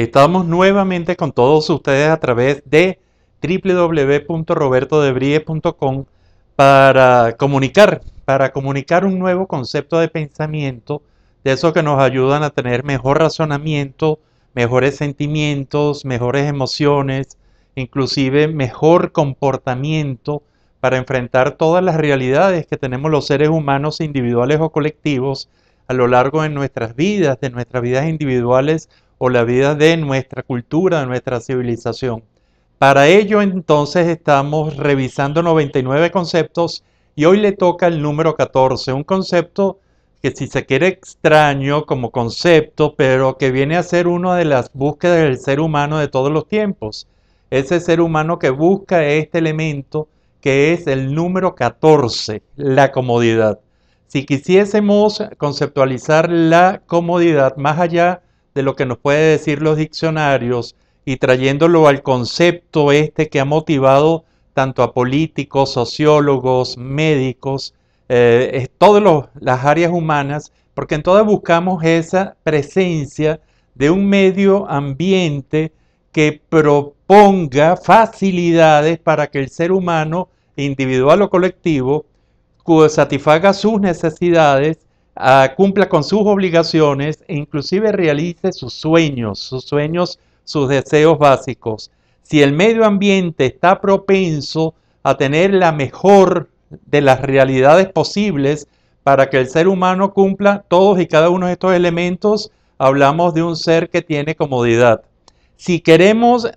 Estamos nuevamente con todos ustedes a través de www.robertodebrie.com para comunicar, para comunicar un nuevo concepto de pensamiento, de esos que nos ayudan a tener mejor razonamiento, mejores sentimientos, mejores emociones, inclusive mejor comportamiento para enfrentar todas las realidades que tenemos los seres humanos individuales o colectivos a lo largo de nuestras vidas, de nuestras vidas individuales o la vida de nuestra cultura, de nuestra civilización. Para ello entonces estamos revisando 99 conceptos y hoy le toca el número 14, un concepto que si se quiere extraño como concepto, pero que viene a ser una de las búsquedas del ser humano de todos los tiempos. Ese ser humano que busca este elemento que es el número 14, la comodidad. Si quisiésemos conceptualizar la comodidad más allá de lo que nos puede decir los diccionarios y trayéndolo al concepto este que ha motivado tanto a políticos, sociólogos, médicos, eh, todas las áreas humanas, porque en todas buscamos esa presencia de un medio ambiente que proponga facilidades para que el ser humano, individual o colectivo, satisfaga sus necesidades Ah, cumpla con sus obligaciones e inclusive realice sus sueños, sus sueños, sus deseos básicos. Si el medio ambiente está propenso a tener la mejor de las realidades posibles para que el ser humano cumpla todos y cada uno de estos elementos, hablamos de un ser que tiene comodidad. Si queremos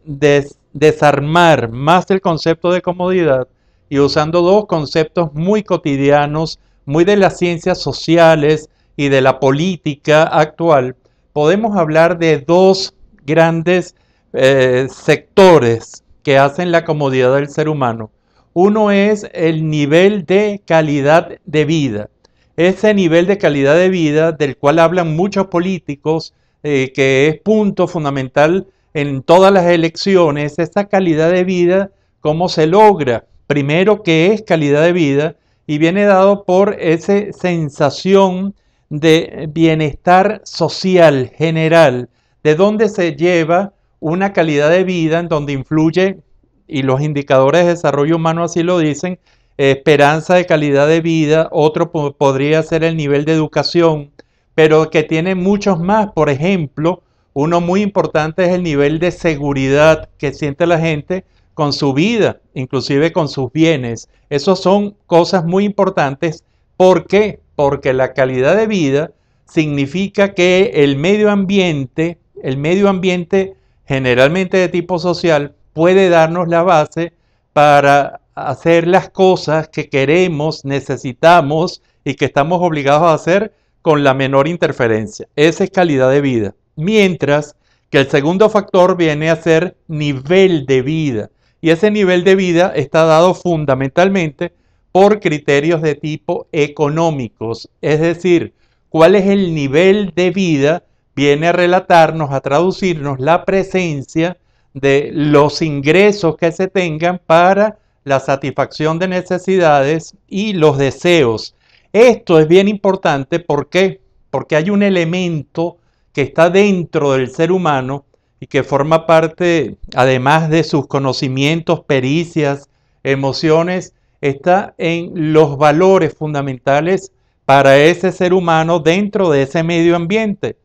desarmar más el concepto de comodidad y usando dos conceptos muy cotidianos muy de las ciencias sociales y de la política actual, podemos hablar de dos grandes eh, sectores que hacen la comodidad del ser humano. Uno es el nivel de calidad de vida. Ese nivel de calidad de vida del cual hablan muchos políticos, eh, que es punto fundamental en todas las elecciones, esa calidad de vida, cómo se logra. Primero, que es calidad de vida y viene dado por esa sensación de bienestar social general, de donde se lleva una calidad de vida en donde influye, y los indicadores de desarrollo humano así lo dicen, esperanza de calidad de vida, otro podría ser el nivel de educación, pero que tiene muchos más, por ejemplo, uno muy importante es el nivel de seguridad que siente la gente con su vida, inclusive con sus bienes. Esas son cosas muy importantes. ¿Por qué? Porque la calidad de vida significa que el medio ambiente, el medio ambiente generalmente de tipo social, puede darnos la base para hacer las cosas que queremos, necesitamos y que estamos obligados a hacer con la menor interferencia. Esa es calidad de vida. Mientras que el segundo factor viene a ser nivel de vida. Y ese nivel de vida está dado fundamentalmente por criterios de tipo económicos, es decir, cuál es el nivel de vida, viene a relatarnos, a traducirnos la presencia de los ingresos que se tengan para la satisfacción de necesidades y los deseos. Esto es bien importante ¿por qué? porque hay un elemento que está dentro del ser humano y que forma parte, además de sus conocimientos, pericias, emociones, está en los valores fundamentales para ese ser humano dentro de ese medio ambiente.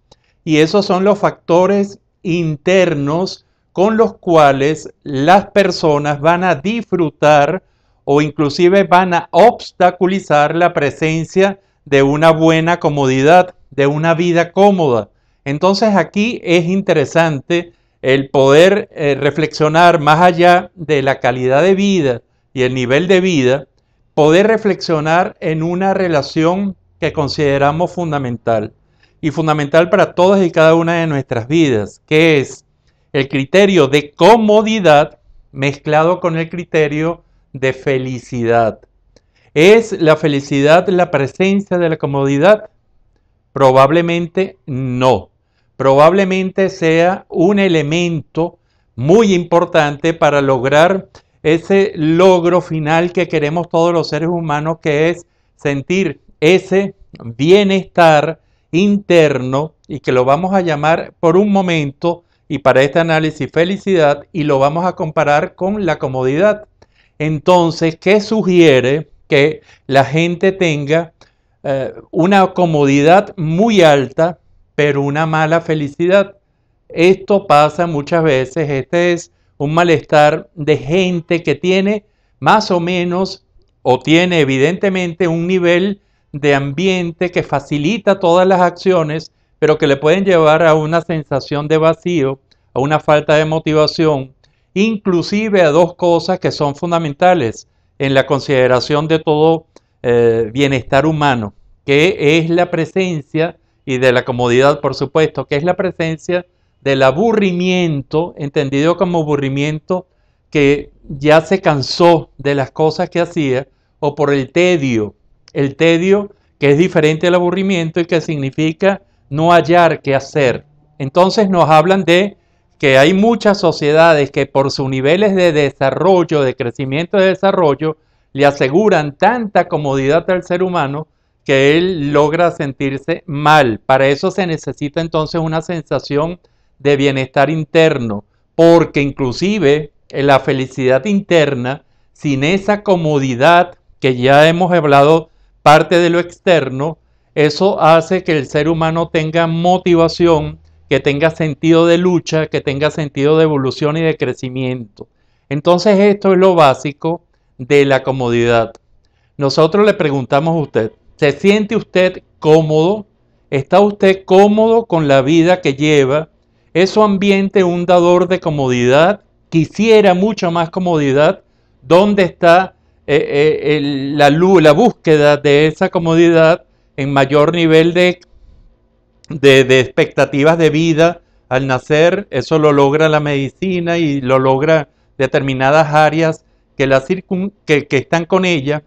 Y esos son los factores internos con los cuales las personas van a disfrutar o inclusive van a obstaculizar la presencia de una buena comodidad, de una vida cómoda. Entonces aquí es interesante el poder eh, reflexionar más allá de la calidad de vida y el nivel de vida, poder reflexionar en una relación que consideramos fundamental y fundamental para todas y cada una de nuestras vidas, que es el criterio de comodidad mezclado con el criterio de felicidad. ¿Es la felicidad la presencia de la comodidad? Probablemente no probablemente sea un elemento muy importante para lograr ese logro final que queremos todos los seres humanos, que es sentir ese bienestar interno y que lo vamos a llamar por un momento y para este análisis felicidad y lo vamos a comparar con la comodidad. Entonces, ¿qué sugiere que la gente tenga eh, una comodidad muy alta pero una mala felicidad. Esto pasa muchas veces, este es un malestar de gente que tiene más o menos o tiene evidentemente un nivel de ambiente que facilita todas las acciones, pero que le pueden llevar a una sensación de vacío, a una falta de motivación, inclusive a dos cosas que son fundamentales en la consideración de todo eh, bienestar humano, que es la presencia y de la comodidad, por supuesto, que es la presencia del aburrimiento, entendido como aburrimiento que ya se cansó de las cosas que hacía, o por el tedio, el tedio que es diferente al aburrimiento y que significa no hallar qué hacer. Entonces nos hablan de que hay muchas sociedades que por sus niveles de desarrollo, de crecimiento y de desarrollo, le aseguran tanta comodidad al ser humano que él logra sentirse mal. Para eso se necesita entonces una sensación de bienestar interno, porque inclusive en eh, la felicidad interna, sin esa comodidad que ya hemos hablado parte de lo externo, eso hace que el ser humano tenga motivación, que tenga sentido de lucha, que tenga sentido de evolución y de crecimiento. Entonces esto es lo básico de la comodidad. Nosotros le preguntamos a usted, ¿Se siente usted cómodo? ¿Está usted cómodo con la vida que lleva? eso ambiente un dador de comodidad? ¿Quisiera mucho más comodidad? ¿Dónde está eh, eh, la, búsqueda de esa comodidad en mayor nivel de, expectativas de vida al nacer? Eso lo logra la medicina y lo logra determinadas áreas que, que, están con ella,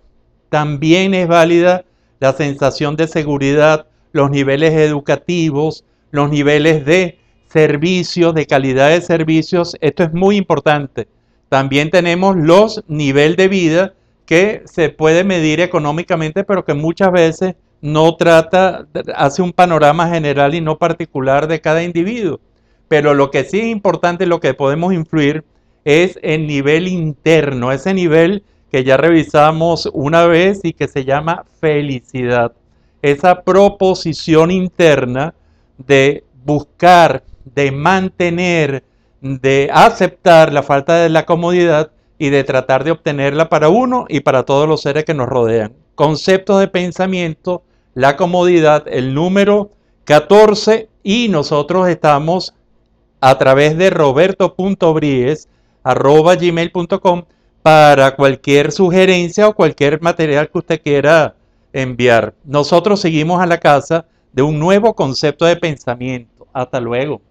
también es válida la sensación de seguridad, los niveles educativos, los niveles de servicios, de calidad de servicios. Esto es muy importante. También tenemos los nivel de vida que se puede medir económicamente, pero que muchas veces no trata, hace un panorama general y no particular de cada individuo. Pero lo que sí es importante, lo que podemos influir, es el nivel interno, ese nivel que ya revisamos una vez y que se llama felicidad. Esa proposición interna de buscar, de mantener, de aceptar la falta de la comodidad y de tratar de obtenerla para uno y para todos los seres que nos rodean. Conceptos de pensamiento, la comodidad, el número 14 y nosotros estamos a través de roberto.bries para cualquier sugerencia o cualquier material que usted quiera enviar. Nosotros seguimos a la casa de un nuevo concepto de pensamiento. Hasta luego.